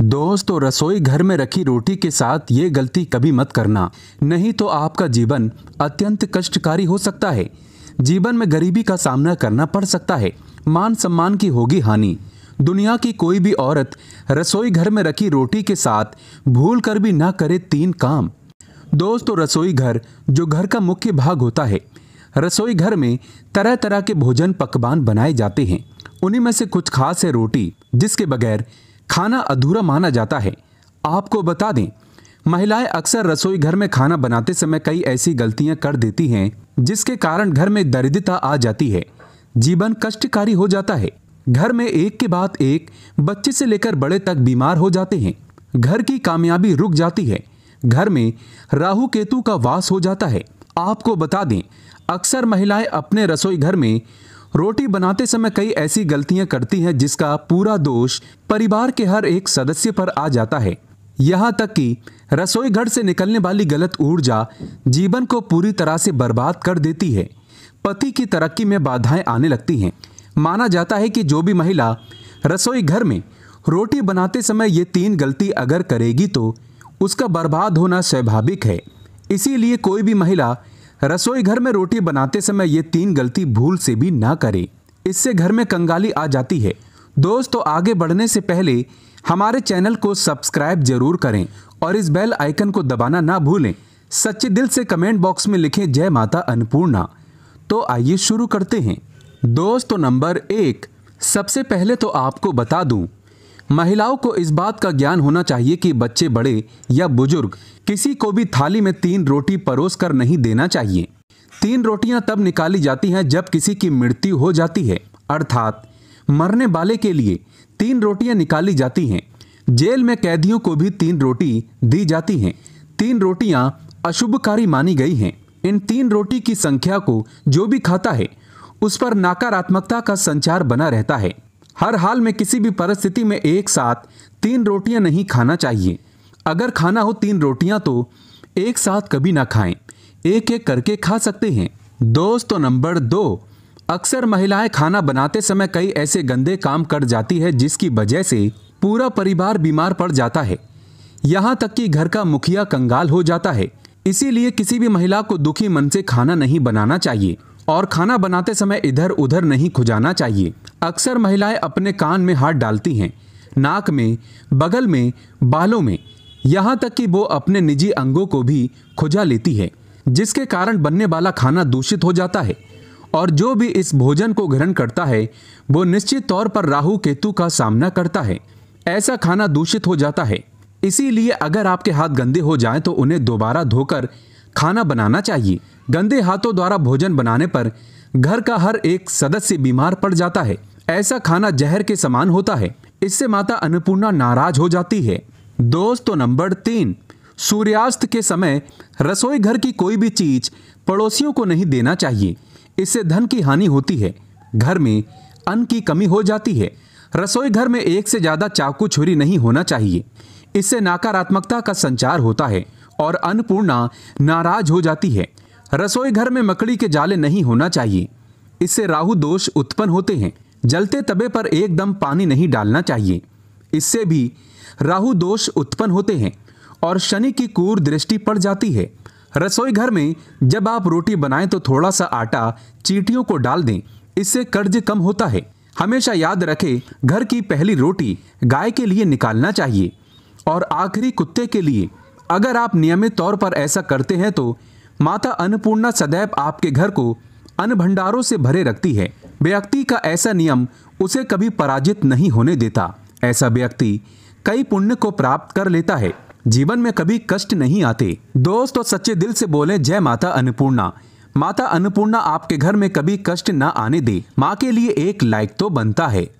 दोस्तों रसोई घर में रखी रोटी के साथ ये गलती कभी मत करना नहीं तो आपका जीवन अत्यंत कष्टकारी हो सकता है जीवन में गरीबी का सामना करना पड़ सकता है मान सम्मान की होगी हानि दुनिया की कोई भी औरत रसोई घर में रखी रोटी के साथ भूल कर भी ना करे तीन काम दोस्तों रसोई घर जो घर का मुख्य भाग होता है रसोई घर में तरह तरह के भोजन पकवान बनाए जाते हैं उन्हीं में से कुछ खास है रोटी जिसके बगैर खाना अधूरा माना जाता है आपको बता दें महिलाएं अक्सर रसोई घर में खाना बनाते समय कई ऐसी गलतियां कर देती हैं जिसके कारण घर में दरिद्रता आ जाती है जीवन कष्टकारी हो जाता है घर में एक के बाद एक बच्चे से लेकर बड़े तक बीमार हो जाते हैं घर की कामयाबी रुक जाती है घर में राहु केतु का वास हो जाता है आपको बता दें अक्सर महिलाएं अपने रसोई घर में रोटी बनाते समय कई ऐसी गलतियां करती हैं जिसका पूरा दोष परिवार के हर एक सदस्य पर आ जाता है यहाँ तक कि रसोई घर से निकलने वाली गलत ऊर्जा जीवन को पूरी तरह से बर्बाद कर देती है पति की तरक्की में बाधाएं आने लगती हैं माना जाता है कि जो भी महिला रसोई घर में रोटी बनाते समय ये तीन गलती अगर करेगी तो उसका बर्बाद होना स्वाभाविक है इसीलिए कोई भी महिला रसोई घर में रोटी बनाते समय ये तीन गलती भूल से भी ना करें इससे घर में कंगाली आ जाती है दोस्तों तो आगे बढ़ने से पहले हमारे चैनल को सब्सक्राइब जरूर करें और इस बेल आइकन को दबाना ना भूलें सच्चे दिल से कमेंट बॉक्स में लिखें जय माता अन्नपूर्णा तो आइए शुरू करते हैं दोस्तों तो नंबर एक सबसे पहले तो आपको बता दूं महिलाओं को इस बात का ज्ञान होना चाहिए कि बच्चे बड़े या बुजुर्ग किसी को भी थाली में तीन रोटी परोस कर नहीं देना चाहिए तीन रोटियां तब निकाली जाती हैं जब किसी की मृत्यु हो जाती है अर्थात मरने वाले के लिए तीन रोटियां निकाली जाती हैं जेल में कैदियों को भी तीन रोटी दी जाती हैं तीन रोटियां अशुभकारी मानी गई हैं इन तीन रोटी की संख्या को जो भी खाता है उस पर नकारात्मकता का संचार बना रहता है हर हाल में किसी भी परिस्थिति में एक साथ तीन रोटियां नहीं खाना चाहिए अगर खाना हो तीन रोटियां तो एक साथ कभी ना खाएं एक एक करके खा सकते हैं दोस्तों तो नंबर दो अक्सर महिलाएं खाना बनाते समय कई ऐसे गंदे काम कर जाती है जिसकी वजह से पूरा परिवार बीमार पड़ जाता है यहाँ तक कि घर का मुखिया कंगाल हो जाता है इसीलिए किसी भी महिला को दुखी मन से खाना नहीं बनाना चाहिए और खाना बनाते समय इधर उधर नहीं खुजाना चाहिए अक्सर महिलाएं अपने कान में हाथ डालती हैं नाक में बगल में बालों में यहाँ तक कि वो अपने निजी अंगों को भी खुजा लेती है जिसके कारण बनने वाला खाना दूषित हो जाता है और जो भी इस भोजन को ग्रहण करता है वो निश्चित तौर पर राहु केतु का सामना करता है ऐसा खाना दूषित हो जाता है इसीलिए अगर आपके हाथ गंदे हो जाएं तो उन्हें दोबारा धोकर खाना बनाना चाहिए गंदे हाथों द्वारा भोजन बनाने पर घर का हर एक सदस्य बीमार पड़ जाता है ऐसा खाना जहर के समान होता है इससे माता अन्नपूर्णा नाराज हो जाती है दोस्तों नंबर तीन सूर्यास्त के समय रसोई घर की कोई भी चीज पड़ोसियों को नहीं देना चाहिए इससे धन की हानि होती है घर में अन्न की कमी हो जाती है रसोई घर में एक से ज्यादा चाकू छुरी नहीं होना चाहिए इससे नकारात्मकता का संचार होता है और अन्नपूर्णा नाराज हो जाती है रसोई घर में मकड़ी के जाले नहीं होना चाहिए इससे राहु दोष उत्पन्न होते हैं जलते तबे पर एकदम पानी नहीं डालना चाहिए इससे भी राहु दोष उत्पन्न होते हैं और शनि की कूर दृष्टि पड़ जाती है रसोई घर में जब आप रोटी बनाएं तो थोड़ा सा आटा चीटियों को डाल दें इससे कर्ज कम होता है हमेशा याद रखें घर की पहली रोटी गाय के लिए निकालना चाहिए और आखिरी कुत्ते के लिए अगर आप नियमित तौर पर ऐसा करते हैं तो माता अन्नपूर्णा सदैव आपके घर को अन्न भंडारों से भरे रखती है व्यक्ति का ऐसा नियम उसे कभी पराजित नहीं होने देता ऐसा व्यक्ति कई पुण्य को प्राप्त कर लेता है जीवन में कभी कष्ट नहीं आते दोस्त और सच्चे दिल से बोले जय माता अन्नपूर्णा माता अन्नपूर्णा आपके घर में कभी कष्ट न आने दे माँ के लिए एक लाइक तो बनता है